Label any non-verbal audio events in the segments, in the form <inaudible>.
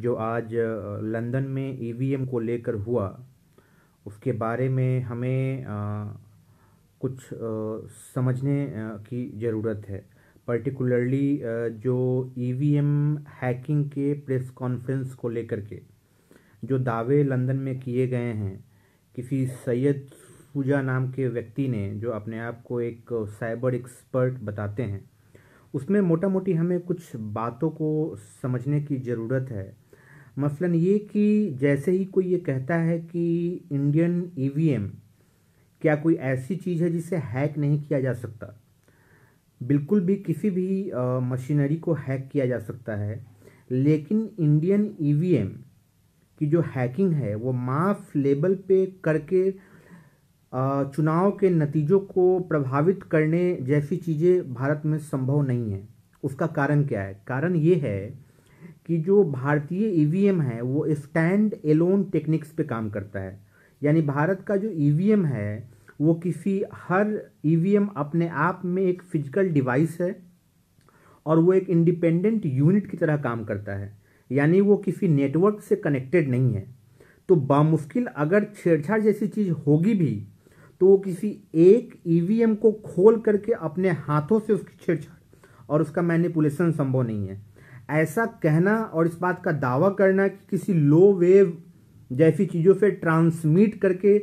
जो आज लंदन में ईवीएम e को लेकर हुआ उसके बारे में हमें कुछ समझने की ज़रूरत है पर्टिकुलरली जो ईवीएम e हैकिंग के प्रेस कॉन्फ्रेंस को लेकर के जो दावे लंदन में किए गए हैं किसी सैयद पूजा नाम के व्यक्ति ने जो अपने आप को एक साइबर एक्सपर्ट बताते हैं उसमें मोटा मोटी हमें कुछ बातों को समझने की ज़रूरत है मसलन ये कि जैसे ही कोई ये कहता है कि इंडियन ई e क्या कोई ऐसी चीज़ है जिसे हैक नहीं किया जा सकता बिल्कुल भी किसी भी मशीनरी को हैक किया जा सकता है लेकिन इंडियन ई e की जो हैकिंग है वो माफ लेबल पे करके चुनाव के नतीजों को प्रभावित करने जैसी चीज़ें भारत में संभव नहीं है उसका कारण क्या है कारण ये है कि जो भारतीय ई e है वो स्टैंड एलोन टेक्निक्स पे काम करता है यानी भारत का जो ई e है वो किसी हर ई e अपने आप में एक फिजिकल डिवाइस है और वो एक इंडिपेंडेंट यूनिट की तरह काम करता है यानी वो किसी नेटवर्क से कनेक्टेड नहीं है तो बामुश्किल अगर छेड़छाड़ जैसी चीज़ होगी भी तो वो किसी एक ई को खोल करके अपने हाथों से उसकी छेड़छाड़ और उसका मैनिपुलेशन संभव नहीं है ऐसा कहना और इस बात का दावा करना कि किसी लो वेव जैसी चीज़ों से ट्रांसमिट करके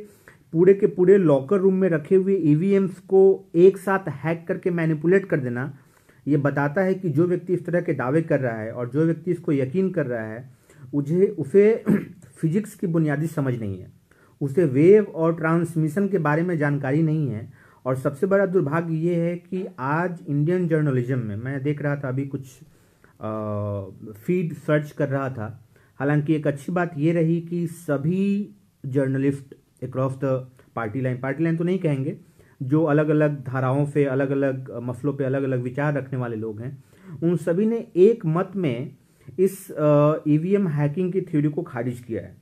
पूरे के पूरे लॉकर रूम में रखे हुए ई e को एक साथ हैक करके मैनिपुलेट कर देना ये बताता है कि जो व्यक्ति इस तरह के दावे कर रहा है और जो व्यक्ति इसको यकीन कर रहा है उसे उसे <clears throat> फिजिक्स की बुनियादी समझ नहीं है उसे वेव और ट्रांसमिशन के बारे में जानकारी नहीं है और सबसे बड़ा दुर्भाग्य ये है कि आज इंडियन जर्नलिज्म में मैं देख रहा था अभी कुछ फीड सर्च कर रहा था हालांकि एक अच्छी बात ये रही कि सभी journalist across the party line party line तो नहीं कहेंगे जो अलग अलग धाराओं पे अलग अलग मसलों पे अलग अलग विचार रखने वाले लोग हैं उन सभी ने एक मत में इस ई हैकिंग e की थ्योरी को खारिज किया है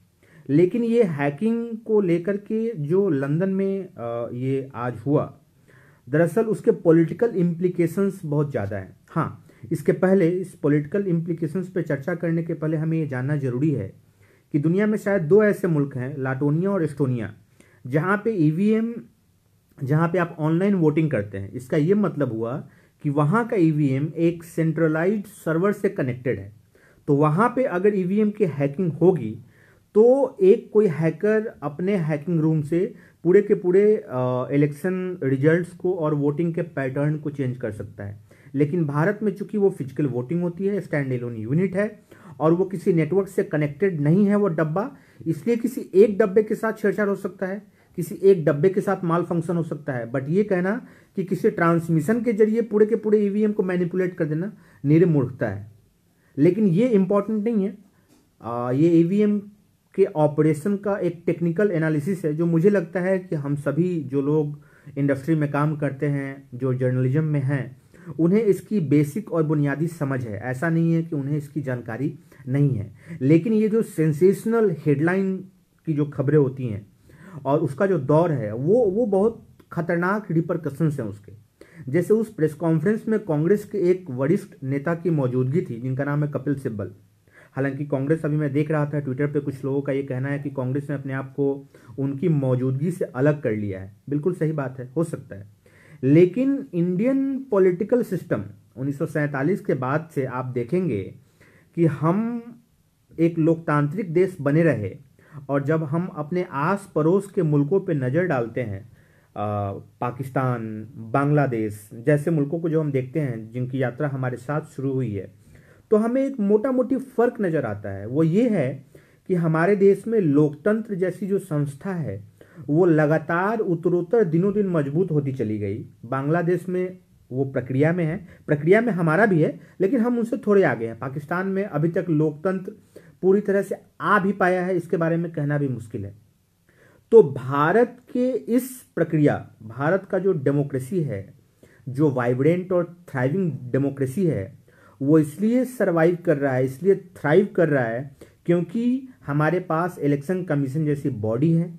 लेकिन ये हैकिंग को लेकर के जो लंदन में ये आज हुआ दरअसल उसके पॉलिटिकल इम्प्लीकेशंस बहुत ज़्यादा हैं हाँ इसके पहले इस पॉलिटिकल इम्प्लीकेशंस पर चर्चा करने के पहले हमें ये जानना जरूरी है कि दुनिया में शायद दो ऐसे मुल्क हैं लाटोनिया और एस्टोनिया जहाँ पे एम e जहाँ पे आप ऑनलाइन वोटिंग करते हैं इसका ये मतलब हुआ कि वहाँ का एम e एक सेंट्रलाइज सर्वर से कनेक्टेड है तो वहाँ पे अगर एम e की हैकिंग होगी तो एक कोई हैकर अपने हैकिंग रूम से पूरे के पूरे इलेक्शन रिजल्ट्स को और वोटिंग के पैटर्न को चेंज कर सकता है लेकिन भारत में चूंकि वो फिजिकल वोटिंग होती है स्टैंड एलोन यूनिट है और वो किसी नेटवर्क से कनेक्टेड नहीं है वो डब्बा इसलिए किसी एक डब्बे के साथ छेड़छाड़ हो सकता है किसी एक डब्बे के साथ माल फंक्शन हो सकता है बट ये कहना कि किसी ट्रांसमिशन के जरिए पूरे के पूरे ईवीएम e को मैनिपुलेट कर देना निर मूर्खता है लेकिन ये इम्पोर्टेंट नहीं है आ, ये ईवीएम e के ऑपरेशन का एक टेक्निकल एनालिसिस है जो मुझे लगता है कि हम सभी जो लोग इंडस्ट्री में काम करते हैं जो जर्नलिज्म में हैं उन्हें इसकी बेसिक और बुनियादी समझ है ऐसा नहीं है कि उन्हें इसकी जानकारी नहीं है लेकिन ये जो सेंसेशनल हेडलाइन की जो खबरें होती हैं और उसका जो दौर है वो वो बहुत खतरनाक रिपरकशंस हैं उसके जैसे उस प्रेस कॉन्फ्रेंस में कांग्रेस के एक वरिष्ठ नेता की मौजूदगी थी जिनका नाम है कपिल सिब्बल हालांकि कांग्रेस अभी मैं देख रहा था ट्विटर पे कुछ लोगों का ये कहना है कि कांग्रेस ने अपने आप को उनकी मौजूदगी से अलग कर लिया है बिल्कुल सही बात है हो सकता है लेकिन इंडियन पॉलिटिकल सिस्टम 1947 के बाद से आप देखेंगे कि हम एक लोकतांत्रिक देश बने रहे और जब हम अपने आस पड़ोस के मुल्कों पर नज़र डालते हैं आ, पाकिस्तान बांग्लादेश जैसे मुल्कों को जो हम देखते हैं जिनकी यात्रा हमारे साथ शुरू हुई है तो हमें एक मोटा मोटी फ़र्क नज़र आता है वो ये है कि हमारे देश में लोकतंत्र जैसी जो संस्था है वो लगातार उत्तरोत्तर दिनों दिन मजबूत होती चली गई बांग्लादेश में वो प्रक्रिया में है प्रक्रिया में हमारा भी है लेकिन हम उनसे थोड़े आगे हैं पाकिस्तान में अभी तक लोकतंत्र पूरी तरह से आ भी पाया है इसके बारे में कहना भी मुश्किल है तो भारत के इस प्रक्रिया भारत का जो डेमोक्रेसी है जो वाइब्रेंट और थ्राइविंग डेमोक्रेसी है वो इसलिए सरवाइव कर रहा है इसलिए थ्राइव कर रहा है क्योंकि हमारे पास इलेक्शन कमीशन जैसी बॉडी है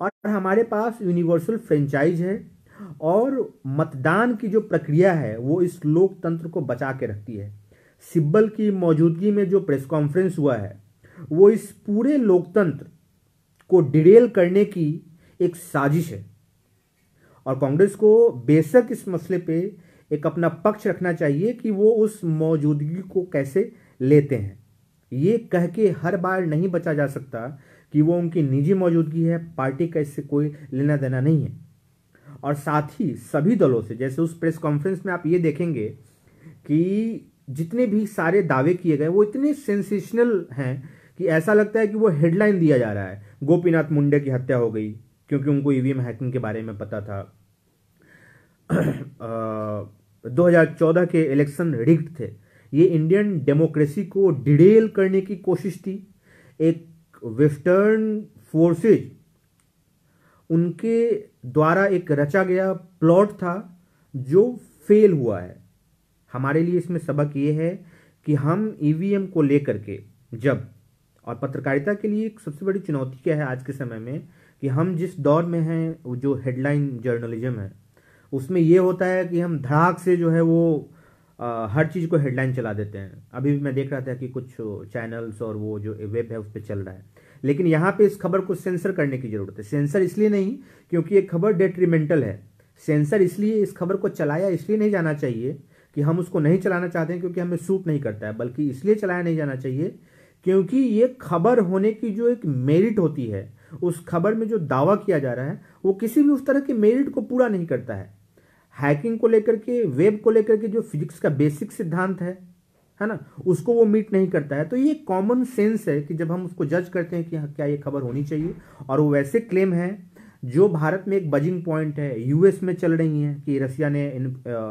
और हमारे पास यूनिवर्सल फ्रेंचाइज है और मतदान की जो प्रक्रिया है वो इस लोकतंत्र को बचा के रखती है सिब्बल की मौजूदगी में जो प्रेस कॉन्फ्रेंस हुआ है वो इस पूरे लोकतंत्र को डिरेल करने की एक साजिश है और कांग्रेस को बेशक इस मसले पे एक अपना पक्ष रखना चाहिए कि वो उस मौजूदगी को कैसे लेते हैं ये कह के हर बार नहीं बचा जा सकता कि वो उनकी निजी मौजूदगी है पार्टी का इससे कोई लेना देना नहीं है और साथ ही सभी दलों से जैसे उस प्रेस कॉन्फ्रेंस में आप ये देखेंगे कि जितने भी सारे दावे किए गए वो इतने सेंसेशनल हैं कि ऐसा लगता है कि वो हेडलाइन दिया जा रहा है गोपीनाथ मुंडे की हत्या हो गई क्योंकि उनको ईवीएम हैकिंग के बारे में पता था आ, 2014 के इलेक्शन रिग्ड थे ये इंडियन डेमोक्रेसी को डिडेल करने की कोशिश थी एक वेस्टर्न फोर्सेज उनके द्वारा एक रचा गया प्लॉट था जो फेल हुआ है हमारे लिए इसमें सबक ये है कि हम ईवीएम e को लेकर के जब और पत्रकारिता के लिए एक सबसे बड़ी चुनौती क्या है आज के समय में कि हम जिस दौर में हैं जो हेडलाइन जर्नलिज्म है उसमें ये होता है कि हम धड़ाक से जो है वो हर चीज़ को हेडलाइन चला देते हैं अभी भी मैं देख रहा था कि कुछ चैनल्स और वो जो वेब है उस पर चल रहा है लेकिन यहाँ पे इस खबर को सेंसर करने की ज़रूरत है सेंसर इसलिए नहीं क्योंकि ये खबर डेट्रीमेंटल है सेंसर इसलिए इस खबर को चलाया इसलिए नहीं जाना चाहिए कि हम उसको नहीं चलाना चाहते हैं क्योंकि हमें सूट नहीं करता है बल्कि इसलिए चलाया नहीं जाना चाहिए क्योंकि ये खबर होने की जो एक मेरिट होती है उस खबर में जो दावा किया जा रहा है वो किसी भी उस तरह के मेरिट को पूरा नहीं करता है हैकिंग को लेकर के वेब को लेकर के जो फिजिक्स का बेसिक सिद्धांत है है ना उसको वो मीट नहीं करता है तो ये कॉमन सेंस है कि जब हम उसको जज करते हैं कि हाँ, क्या ये खबर होनी चाहिए और वो वैसे क्लेम है जो भारत में एक बजिंग पॉइंट है यूएस में चल रही हैं कि रशिया ने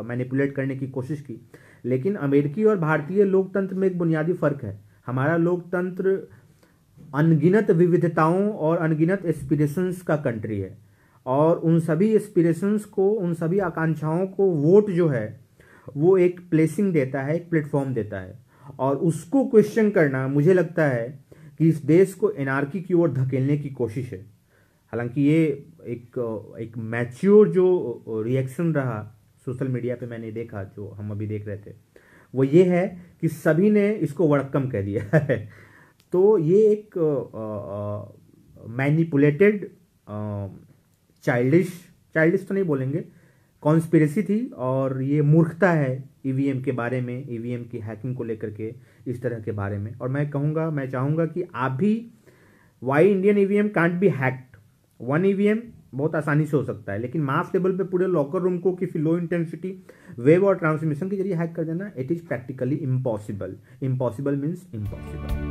मैनिपुलेट करने की कोशिश की लेकिन अमेरिकी और भारतीय लोकतंत्र में एक बुनियादी फ़र्क है हमारा लोकतंत्र अनगिनत विविधताओं और अनगिनत एस्पिरेशंस का कंट्री है और उन सभी एस्पिरेशंस को उन सभी आकांक्षाओं को वोट जो है वो एक प्लेसिंग देता है एक प्लेटफॉर्म देता है और उसको क्वेश्चन करना मुझे लगता है कि इस देश को एनआरकी की ओर धकेलने की कोशिश है हालांकि ये एक एक मैच्योर जो रिएक्शन रहा सोशल मीडिया पे मैंने देखा जो हम अभी देख रहे थे वो ये है कि सभी ने इसको वड़कम कह दिया <laughs> है तो ये एक मैनिपुलेटेड चाइल्डिश चाइल्डिश तो नहीं बोलेंगे कॉन्स्पिरेसी थी और ये मूर्खता है ई e के बारे में ई e की हैकिंग को लेकर के इस तरह के बारे में और मैं कहूँगा मैं चाहूँगा कि आप भी why Indian E V M can't be hacked one E बहुत आसानी से हो सकता है लेकिन मास लेवल पे पूरे लॉकर रूम को किसी लो इंटेंसिटी वेव और ट्रांसमिशन के जरिए हैक कर देना it is practically impossible impossible means impossible